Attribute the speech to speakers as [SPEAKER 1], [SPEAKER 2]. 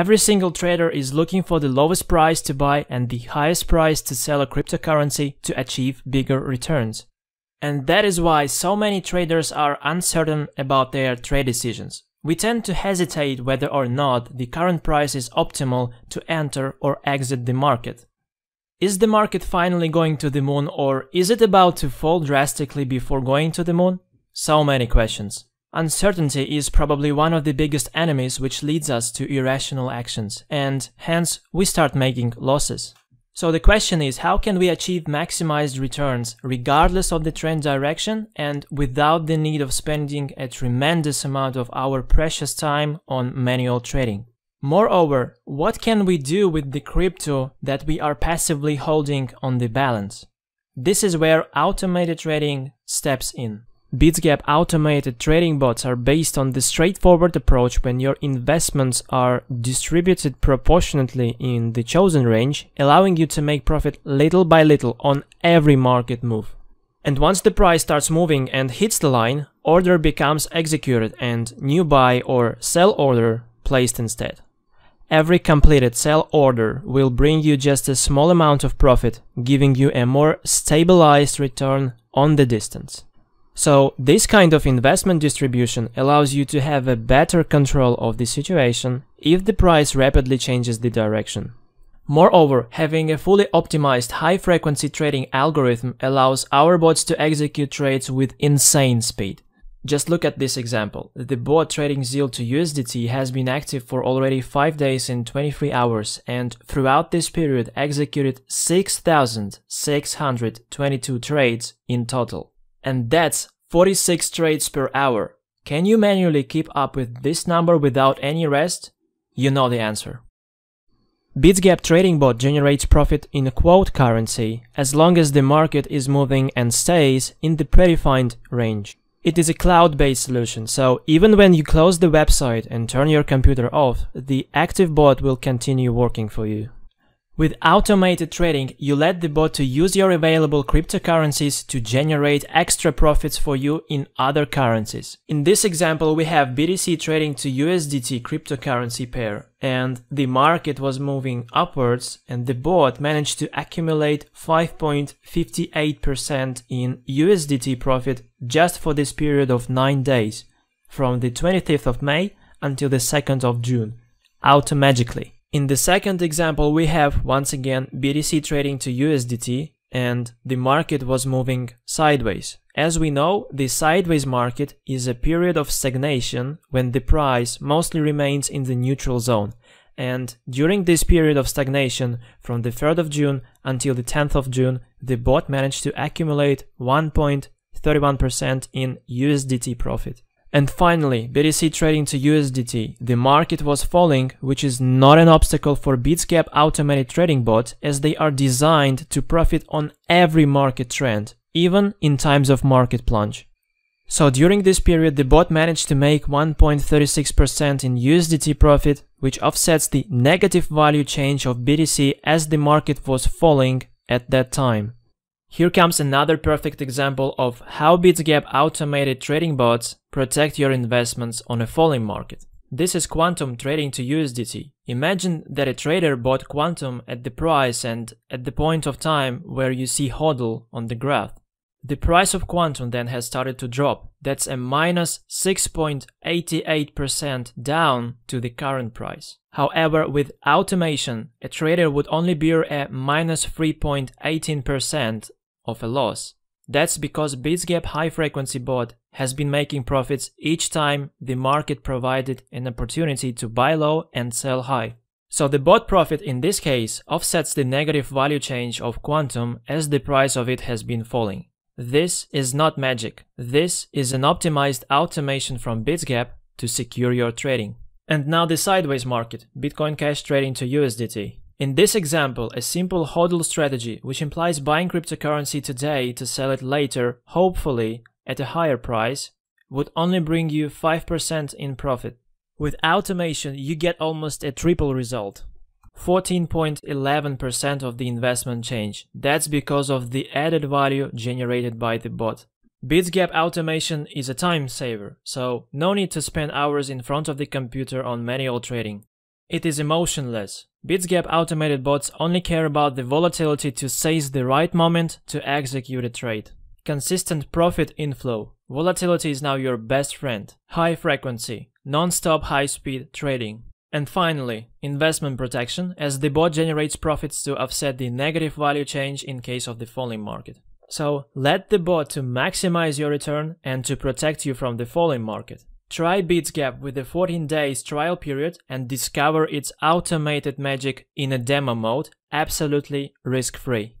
[SPEAKER 1] Every single trader is looking for the lowest price to buy and the highest price to sell a cryptocurrency to achieve bigger returns. And that is why so many traders are uncertain about their trade decisions. We tend to hesitate whether or not the current price is optimal to enter or exit the market. Is the market finally going to the moon or is it about to fall drastically before going to the moon? So many questions. Uncertainty is probably one of the biggest enemies which leads us to irrational actions, and hence we start making losses. So the question is, how can we achieve maximized returns regardless of the trend direction and without the need of spending a tremendous amount of our precious time on manual trading? Moreover, what can we do with the crypto that we are passively holding on the balance? This is where automated trading steps in. BitsGap automated trading bots are based on the straightforward approach when your investments are distributed proportionately in the chosen range, allowing you to make profit little by little on every market move. And once the price starts moving and hits the line, order becomes executed and new buy or sell order placed instead. Every completed sell order will bring you just a small amount of profit, giving you a more stabilized return on the distance. So this kind of investment distribution allows you to have a better control of the situation if the price rapidly changes the direction. Moreover, having a fully optimized high-frequency trading algorithm allows our bots to execute trades with insane speed. Just look at this example. The bot trading Zeal to USDT has been active for already 5 days and 23 hours and throughout this period executed 6,622 trades in total. And that's 46 trades per hour. Can you manually keep up with this number without any rest? You know the answer. BitsGap trading bot generates profit in quote currency as long as the market is moving and stays in the predefined range. It is a cloud-based solution, so even when you close the website and turn your computer off, the active bot will continue working for you. With automated trading, you let the bot to use your available cryptocurrencies to generate extra profits for you in other currencies. In this example, we have BTC trading to USDT cryptocurrency pair, and the market was moving upwards and the bot managed to accumulate 5.58% in USDT profit just for this period of 9 days, from the 25th of May until the 2nd of June, automagically. In the second example, we have once again BTC trading to USDT and the market was moving sideways. As we know, the sideways market is a period of stagnation when the price mostly remains in the neutral zone. And during this period of stagnation, from the 3rd of June until the 10th of June, the bot managed to accumulate 1.31% in USDT profit. And finally, BTC trading to USDT. The market was falling, which is not an obstacle for Bitscap automated trading bot as they are designed to profit on every market trend, even in times of market plunge. So during this period, the bot managed to make 1.36% in USDT profit, which offsets the negative value change of BTC as the market was falling at that time. Here comes another perfect example of how BitsGap automated trading bots Protect your investments on a falling market. This is quantum trading to USDT. Imagine that a trader bought quantum at the price and at the point of time where you see HODL on the graph. The price of quantum then has started to drop. That's a minus 6.88% down to the current price. However, with automation, a trader would only bear a minus 3.18% of a loss. That's because Bitsgap high frequency bot has been making profits each time the market provided an opportunity to buy low and sell high. So the bought profit in this case offsets the negative value change of quantum as the price of it has been falling. This is not magic. This is an optimized automation from Bitsgap to secure your trading. And now the sideways market, Bitcoin Cash trading to USDT. In this example, a simple hodl strategy, which implies buying cryptocurrency today to sell it later, hopefully, at a higher price would only bring you 5% in profit. With automation, you get almost a triple result. 14.11% of the investment change. That's because of the added value generated by the bot. Bitsgap automation is a time saver, so no need to spend hours in front of the computer on manual trading. It is emotionless. Bitsgap automated bots only care about the volatility to seize the right moment to execute a trade. Consistent profit inflow. Volatility is now your best friend. High frequency. Non-stop high-speed trading. And finally, investment protection, as the bot generates profits to offset the negative value change in case of the falling market. So let the bot to maximize your return and to protect you from the falling market. Try BeatsGap with a 14 days trial period and discover its automated magic in a demo mode absolutely risk-free.